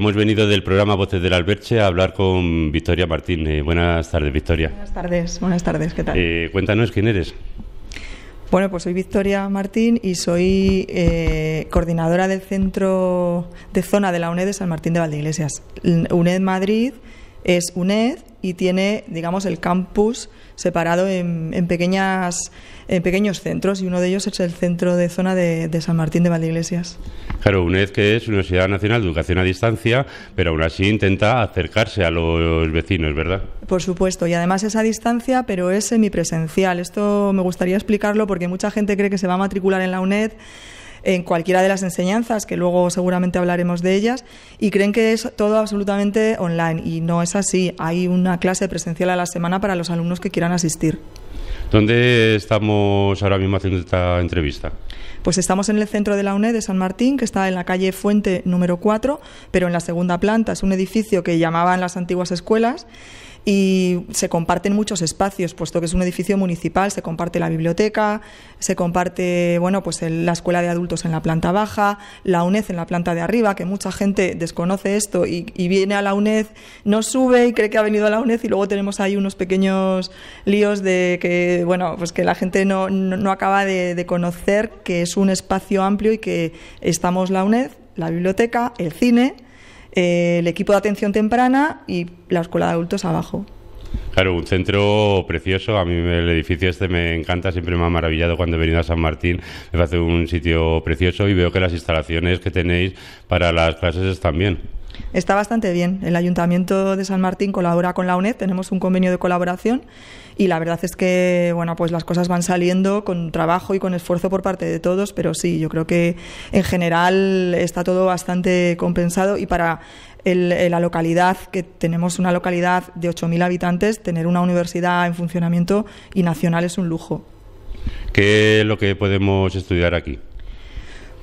Hemos venido del programa Voces del Alberche a hablar con Victoria Martín. Eh, buenas tardes, Victoria. Buenas tardes, buenas tardes, ¿qué tal? Eh, cuéntanos quién eres. Bueno, pues soy Victoria Martín y soy eh, coordinadora del centro de zona de la UNED de San Martín de Valdeiglesias. UNED Madrid es UNED y tiene, digamos, el campus separado en, en pequeñas, en pequeños centros y uno de ellos es el centro de zona de, de, San Martín de Valdeiglesias. Claro, UNED que es Universidad Nacional de Educación a Distancia, pero aún así intenta acercarse a los vecinos, ¿verdad? Por supuesto, y además es a distancia, pero es semipresencial. Esto me gustaría explicarlo porque mucha gente cree que se va a matricular en la UNED en cualquiera de las enseñanzas, que luego seguramente hablaremos de ellas, y creen que es todo absolutamente online. Y no es así. Hay una clase presencial a la semana para los alumnos que quieran asistir. ¿Dónde estamos ahora mismo haciendo esta entrevista? Pues estamos en el centro de la UNED de San Martín, que está en la calle Fuente número 4, pero en la segunda planta. Es un edificio que llamaban las antiguas escuelas y se comparten muchos espacios, puesto que es un edificio municipal, se comparte la biblioteca, se comparte bueno, pues la escuela de adultos en la planta baja, la UNED en la planta de arriba, que mucha gente desconoce esto y, viene a la UNED, no sube y cree que ha venido a la UNED y luego tenemos ahí unos pequeños líos de que, bueno, pues que la gente no, acaba de, de conocer que es un espacio amplio y que estamos la UNED, la biblioteca, el cine, el equipo de atención temprana y la escuela de adultos abajo. Claro, un centro precioso. A mí el edificio este me encanta, siempre me ha maravillado cuando he venido a San Martín. Me parece un sitio precioso y veo que las instalaciones que tenéis para las clases están bien. Está bastante bien. El Ayuntamiento de San Martín colabora con la UNED, tenemos un convenio de colaboración y la verdad es que bueno, pues las cosas van saliendo con trabajo y con esfuerzo por parte de todos, pero sí, yo creo que en general está todo bastante compensado y para eh, la localidad, que tenemos una localidad de 8.000 habitantes, tener una universidad en funcionamiento y nacional es un lujo. ¿Qué es lo que podemos estudiar aquí?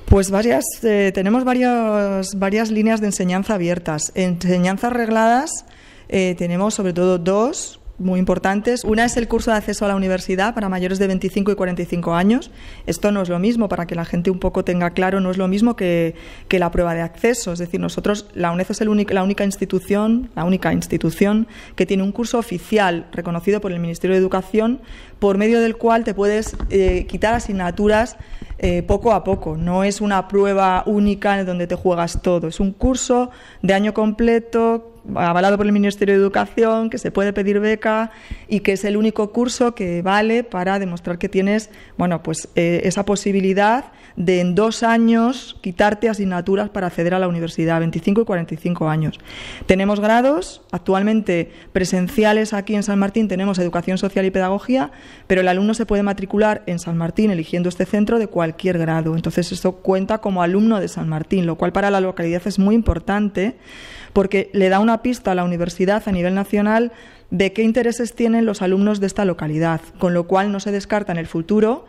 Pues varias, eh, tenemos varias, varias líneas de enseñanza abiertas. Enseñanzas regladas eh, tenemos sobre todo dos muy importantes. Una es el curso de acceso a la universidad para mayores de 25 y 45 años. Esto no es lo mismo, para que la gente un poco tenga claro, no es lo mismo que, que la prueba de acceso. Es decir, nosotros, la UNED es el la única institución, la única institución que tiene un curso oficial reconocido por el Ministerio de Educación por medio del cual te puedes eh, quitar asignaturas eh, poco a poco. No es una prueba única en donde te juegas todo. Es un curso de año completo avalado por el Ministerio de Educación, que se puede pedir beca y que es el único curso que vale para demostrar que tienes, bueno, pues eh, esa posibilidad de en dos años quitarte asignaturas para acceder a la universidad, 25 y 45 años. Tenemos grados actualmente presenciales aquí en San Martín, tenemos Educación Social y Pedagogía, pero el alumno se puede matricular en San Martín eligiendo este centro de cualquier grado. Entonces esto cuenta como alumno de San Martín, lo cual para la localidad es muy importante porque le da una pista a la universidad a nivel nacional de qué intereses tienen los alumnos de esta localidad, con lo cual no se descarta en el futuro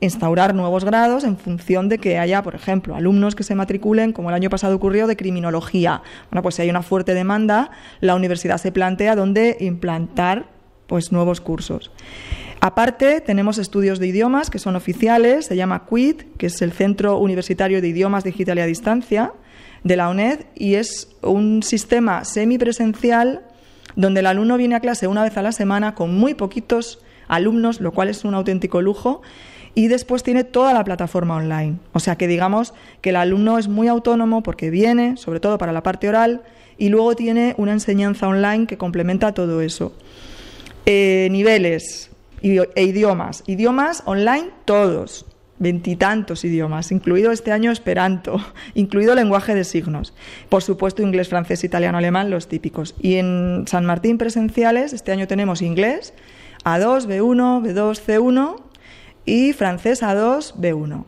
instaurar nuevos grados en función de que haya, por ejemplo, alumnos que se matriculen, como el año pasado ocurrió, de criminología. Bueno, pues si hay una fuerte demanda, la universidad se plantea dónde implantar pues nuevos cursos. Aparte, tenemos estudios de idiomas que son oficiales, se llama QUIT, que es el Centro Universitario de Idiomas Digital y a Distancia de la UNED, y es un sistema semipresencial donde el alumno viene a clase una vez a la semana con muy poquitos alumnos, lo cual es un auténtico lujo, y después tiene toda la plataforma online. O sea que digamos que el alumno es muy autónomo porque viene, sobre todo para la parte oral, y luego tiene una enseñanza online que complementa todo eso. Eh, niveles e idiomas. Idiomas online todos, veintitantos idiomas, incluido este año Esperanto, incluido lenguaje de signos. Por supuesto, inglés, francés, italiano, alemán, los típicos. Y en San Martín presenciales, este año tenemos inglés A2, B1, B2, C1 y francés A2, B1.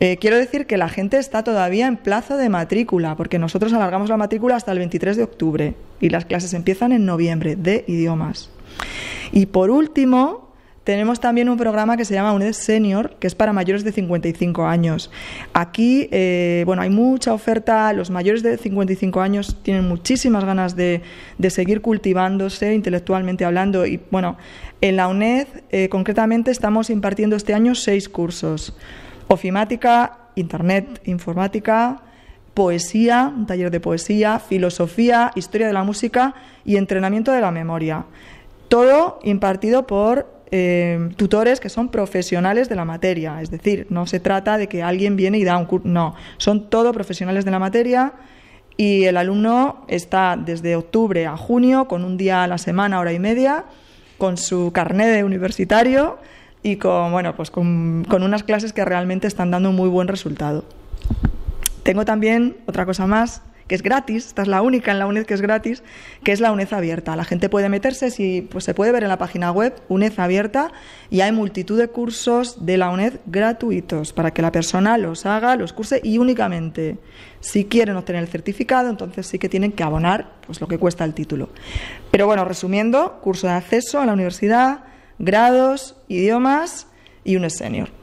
Eh, quiero decir que la gente está todavía en plazo de matrícula, porque nosotros alargamos la matrícula hasta el 23 de octubre y las clases empiezan en noviembre de idiomas. Y por último, tenemos también un programa que se llama UNED Senior, que es para mayores de 55 años. Aquí, eh, bueno, hay mucha oferta, los mayores de 55 años tienen muchísimas ganas de, seguir cultivándose intelectualmente hablando y, bueno, en la UNED eh, concretamente estamos impartiendo este año seis cursos. Ofimática, Internet, Informática, Poesía, un taller de poesía, Filosofía, Historia de la Música y Entrenamiento de la Memoria. Todo impartido por Em, tutores que son profesionales de la materia, es decir, no se trata de que alguien viene y da un curso, no, son todo profesionales de la materia y el alumno está desde octubre a junio con un día a la semana, hora y media, con su carnet de universitario y con, bueno, pues con, con unas clases que realmente están dando un muy buen resultado. Tengo también otra cosa más es gratis, esta es la única en la UNED que es gratis, que es la UNED abierta. La gente puede meterse, si, pues se puede ver en la página web UNED abierta y hay multitud de cursos de la UNED gratuitos para que la persona los haga, los curse y únicamente si quieren obtener el certificado, entonces sí que tienen que abonar pues lo que cuesta el título. Pero bueno, resumiendo, curso de acceso a la universidad, grados, idiomas y un senior.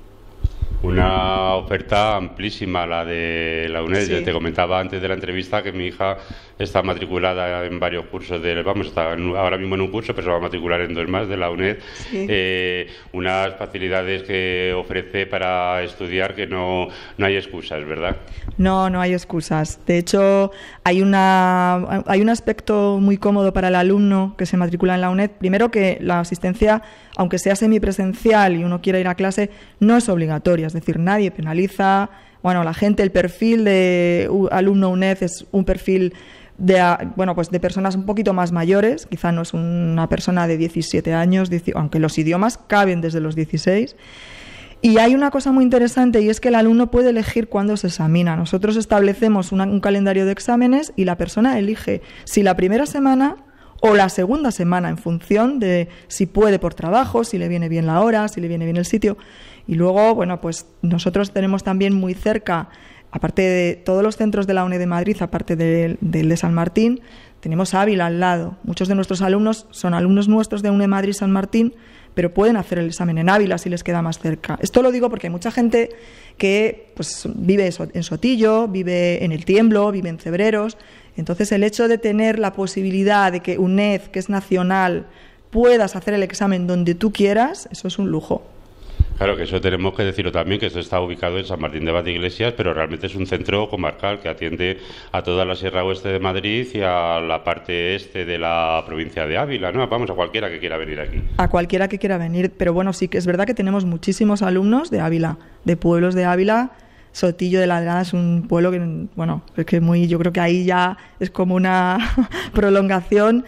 Una oferta amplísima, la de la UNED. yo Te comentaba antes de la entrevista que mi hija está matriculada en varios cursos del... vamos, está ahora mismo en un curso, pero se va a matricular en dos más de la UNED, eh, unas facilidades que ofrece para estudiar que no, no hay excusas, ¿verdad? No, no hay excusas. De hecho, hay, una, hay un aspecto muy cómodo para el alumno que se matricula en la UNED. Primero que la asistencia, aunque sea semipresencial y uno quiera ir a clase, no es obligatoria, es decir, nadie penaliza bueno, la gente, el perfil de alumno UNED es un perfil de, bueno, pues de personas un poquito más mayores, quizá no es una persona de 17 años, aunque los idiomas caben desde los 16. Y hay una cosa muy interesante y es que el alumno puede elegir cuándo se examina. Nosotros establecemos un calendario de exámenes y la persona elige si la primera semana o la segunda semana en función de si puede por trabajo, si le viene bien la hora, si le viene bien el sitio. Y luego, bueno, pues nosotros tenemos también muy cerca aparte de todos los centros de la UNED de Madrid, aparte del de, San Martín, tenemos Ávila al lado. Muchos de nuestros alumnos son alumnos nuestros de UNED Madrid San Martín, pero pueden hacer el examen en Ávila si les queda más cerca. Esto lo digo porque hay mucha gente que pues, vive en Sotillo, vive en El Tiemblo, vive en Cebreros. Entonces, el hecho de tener la posibilidad de que UNED, que es nacional, puedas hacer el examen donde tú quieras, eso es un lujo. Claro, que eso tenemos que decirlo también, que esto está ubicado en San Martín de Iglesias, pero realmente es un centro comarcal que atiende a toda la Sierra Oeste de Madrid y a la parte este de la provincia de Ávila, ¿no? Vamos, a cualquiera que quiera venir aquí. A cualquiera que quiera venir, pero bueno, sí que es verdad que tenemos muchísimos alumnos de Ávila, de pueblos de Ávila, Sotillo de la Ladrada es un pueblo que, bueno, es que muy, yo creo que ahí ya es como una prolongación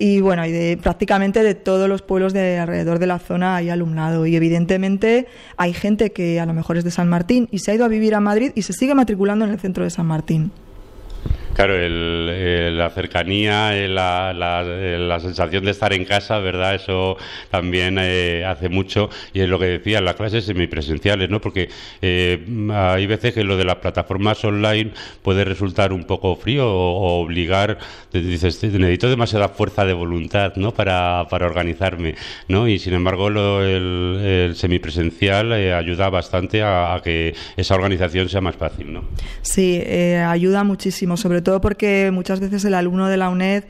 y bueno, y de, prácticamente de todos los pueblos de alrededor de la zona hay alumnado y evidentemente hay gente que a lo mejor es de San Martín y se ha ido a vivir a Madrid y se sigue matriculando en el centro de San Martín. Claro, eh, la cercanía, eh, eh, la, sensación de estar en casa, ¿verdad? Eso también hace mucho. Y es lo que decía, las clases semipresenciales, ¿no? Porque hay veces que lo de las plataformas online puede resultar un poco frío o, obligar, dices, necesito demasiada fuerza de voluntad, ¿no? Para, organizarme, ¿no? Y sin embargo, lo, el, semipresencial ayuda bastante a, que esa organización sea más fácil, ¿no? Sí, ayuda muchísimo, sobre sobre todo porque muchas veces el alumno de la UNED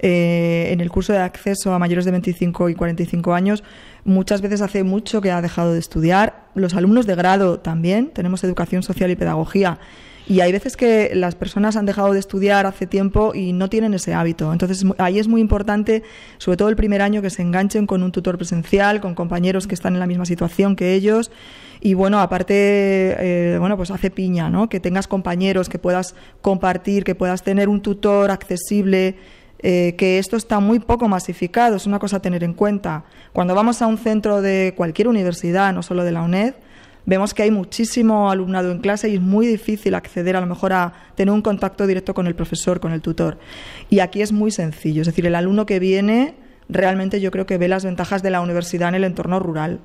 eh, en el curso de acceso a mayores de 25 y 45 años, muchas veces hace mucho que ha dejado de estudiar. Los alumnos de grado también, tenemos educación social y pedagogía y hay veces que las personas han dejado de estudiar hace tiempo y no tienen ese hábito. Entonces ahí es muy importante, sobre todo el primer año, que se enganchen con un tutor presencial, con compañeros que están en la misma situación que ellos y bueno, aparte, eh, bueno, pues hace piña, ¿no? Que tengas compañeros, que puedas compartir, que puedas tener un tutor accesible, eh, que esto está muy poco masificado, es una cosa a tener en cuenta. Cuando vamos a un centro de cualquier universidad, no solo de la UNED, vemos que hay muchísimo alumnado en clase y es muy difícil acceder a lo mejor a tener un contacto directo con el profesor, con el tutor. Y aquí es muy sencillo, es decir, el alumno que viene realmente yo creo que ve las ventajas de la universidad en el entorno rural.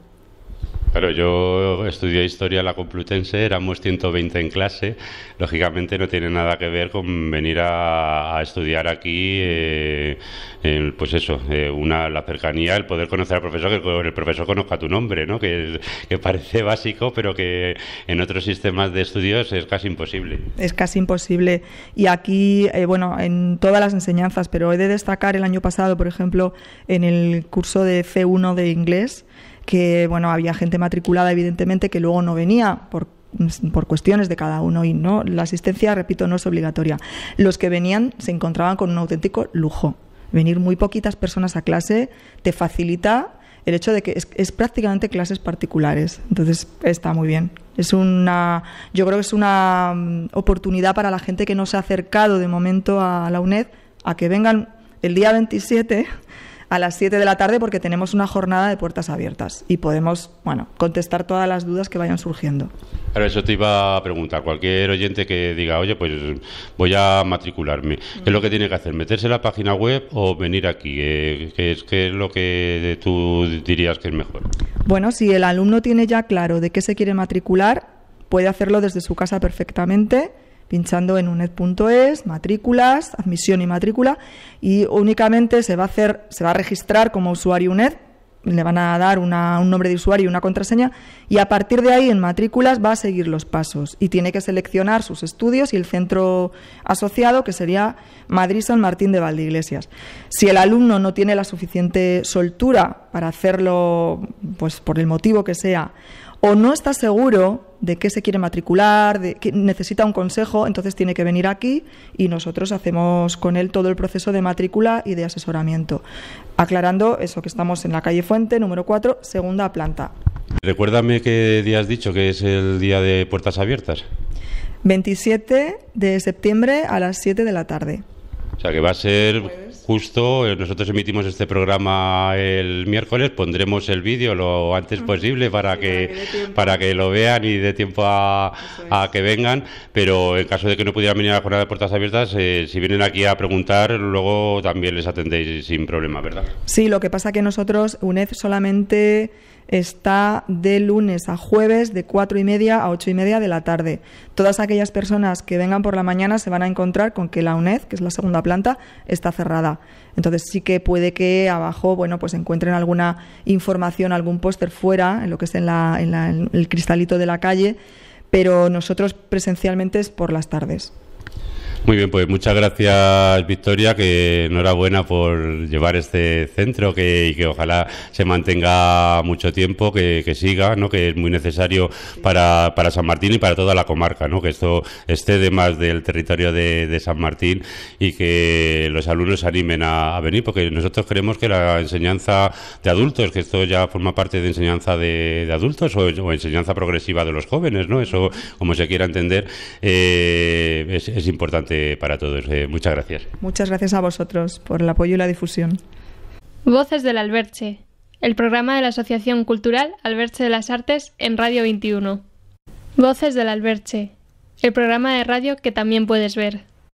Claro, yo estudié historia en la Complutense, éramos 120 en clase. Lógicamente no tiene nada que ver con venir a, estudiar aquí, eh, pues eso, eh, la cercanía, el poder conocer al profesor, que el profesor conozca tu nombre, ¿no? que, parece básico, pero que en otros sistemas de estudios es casi imposible. Es casi imposible. Y aquí, eh, bueno, en todas las enseñanzas, pero he de destacar el año pasado, por ejemplo, en el curso de C1 de inglés, que bueno, había gente matriculada, evidentemente, que luego no venía por, cuestiones de cada uno y no la asistencia repito no es obligatoria los que venían se encontraban con un auténtico lujo venir muy poquitas personas a clase te facilita el hecho de que es, prácticamente clases particulares. Entonces está muy bien. Es una, yo creo que es una mm, oportunidad para la gente que no se ha acercado de momento a la UNED a que vengan el día 27 a las 7 de la tarde porque tenemos una jornada de puertas abiertas y podemos, bueno, contestar todas las dudas que vayan surgiendo. Pero eso te iba a preguntar. Cualquier oyente que diga, oye, pues voy a matricularme, ¿qué es lo que tiene que hacer? ¿Meterse en la página web o venir aquí? Eh, es, qué es lo que tú dirías que es mejor? Bueno, si el alumno tiene ya claro de qué se quiere matricular, puede hacerlo desde su casa perfectamente pinchando en UNED.es, matrículas, admisión y matrícula, y únicamente se va a hacer, se va a registrar como usuario UNED, le van a dar un nombre de usuario y una contraseña, y a partir de ahí en matrículas va a seguir los pasos y tiene que seleccionar sus estudios y el centro asociado, que sería Madrid San Martín de Valdeiglesias. Si el alumno no tiene la suficiente soltura para hacerlo, pues por el motivo que sea, o no está seguro de qué se quiere matricular, de que necesita un consejo, entonces tiene que venir aquí y nosotros hacemos con él todo el proceso de matrícula y de asesoramiento. Aclarando eso que estamos en la calle Fuente, número 4, segunda planta. Recuérdame qué día has dicho que es el día de puertas abiertas. 27 de septiembre a las 7 de la tarde. O sea que va a ser justo, eh, nosotros emitimos este programa el miércoles, pondremos el vídeo lo antes posible para, que, para, que, lo vean y dé tiempo a, que vengan, pero en caso de que no pudieran venir a la jornada de puertas abiertas, eh, si vienen aquí a preguntar, luego también les atendéis sin problema, ¿verdad? Sí, lo que pasa que nosotros, UNED solamente está de lunes a jueves de cuatro y media a ocho y media de la tarde. Todas aquellas personas que vengan por la mañana se van a encontrar con que la UNED, que es la segunda planta, está cerrada. Entonces sí que puede que abajo, bueno, pues encuentren alguna información, algún póster fuera, en lo que es el cristalito de la calle, pero nosotros presencialmente es por las tardes. Muy bien, pues muchas gracias Victoria, que enhorabuena por llevar este centro que, y que ojalá se mantenga mucho tiempo, que, siga, ¿no? que es muy necesario para, San Martín y para toda la comarca, ¿no? que esto esté de más del territorio de, San Martín y que los alumnos se animen a, venir, porque nosotros creemos que la enseñanza de adultos, que esto ya forma parte de enseñanza de, adultos o, enseñanza progresiva de los jóvenes, ¿no? eso como se quiera entender, eh, es importante para todos. Eh, muchas gracias. Muchas gracias a vosotros por el apoyo y la difusión. Voces del Alberche, el programa de la Asociación Cultural Alberche de las Artes en Radio 21. Voces del Alberche, el programa de radio que también puedes ver.